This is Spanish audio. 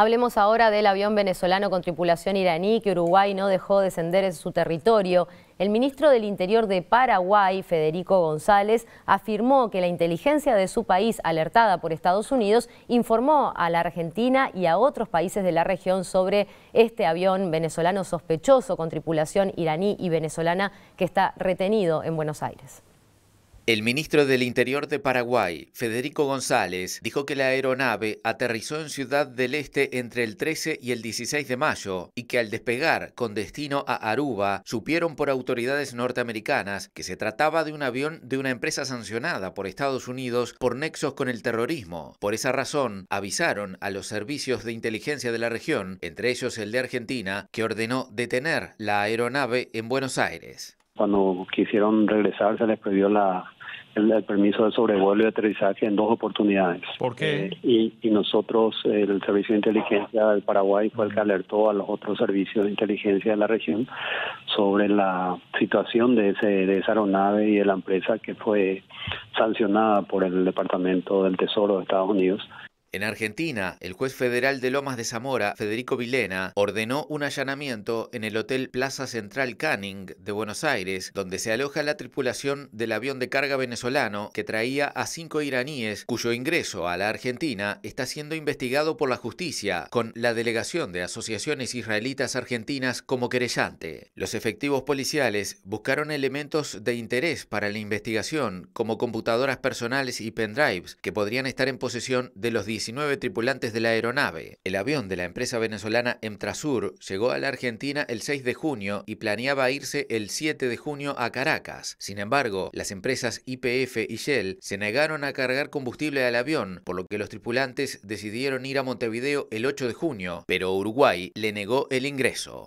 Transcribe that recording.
Hablemos ahora del avión venezolano con tripulación iraní que Uruguay no dejó descender en su territorio. El ministro del Interior de Paraguay, Federico González, afirmó que la inteligencia de su país, alertada por Estados Unidos, informó a la Argentina y a otros países de la región sobre este avión venezolano sospechoso con tripulación iraní y venezolana que está retenido en Buenos Aires. El ministro del Interior de Paraguay, Federico González, dijo que la aeronave aterrizó en Ciudad del Este entre el 13 y el 16 de mayo y que al despegar con destino a Aruba supieron por autoridades norteamericanas que se trataba de un avión de una empresa sancionada por Estados Unidos por nexos con el terrorismo. Por esa razón, avisaron a los servicios de inteligencia de la región, entre ellos el de Argentina, que ordenó detener la aeronave en Buenos Aires. Cuando quisieron regresar se les prohibió la, el, permiso de sobrevuelo y aterrizaje en dos oportunidades. ¿Por qué? Eh, y, nosotros, el Servicio de Inteligencia del Paraguay fue el que alertó a los otros servicios de inteligencia de la región sobre la situación de, ese, de esa aeronave y de la empresa que fue sancionada por el Departamento del Tesoro de Estados Unidos en Argentina, el juez federal de Lomas de Zamora, Federico Vilena, ordenó un allanamiento en el Hotel Plaza Central Canning de Buenos Aires, donde se aloja la tripulación del avión de carga venezolano que traía a cinco iraníes, cuyo ingreso a la Argentina está siendo investigado por la justicia, con la delegación de asociaciones israelitas argentinas como querellante. Los efectivos policiales buscaron elementos de interés para la investigación, como computadoras personales y pendrives, que podrían estar en posesión de los 19 tripulantes de la aeronave. El avión de la empresa venezolana Emtrasur llegó a la Argentina el 6 de junio y planeaba irse el 7 de junio a Caracas. Sin embargo, las empresas IPF y Shell se negaron a cargar combustible al avión, por lo que los tripulantes decidieron ir a Montevideo el 8 de junio, pero Uruguay le negó el ingreso.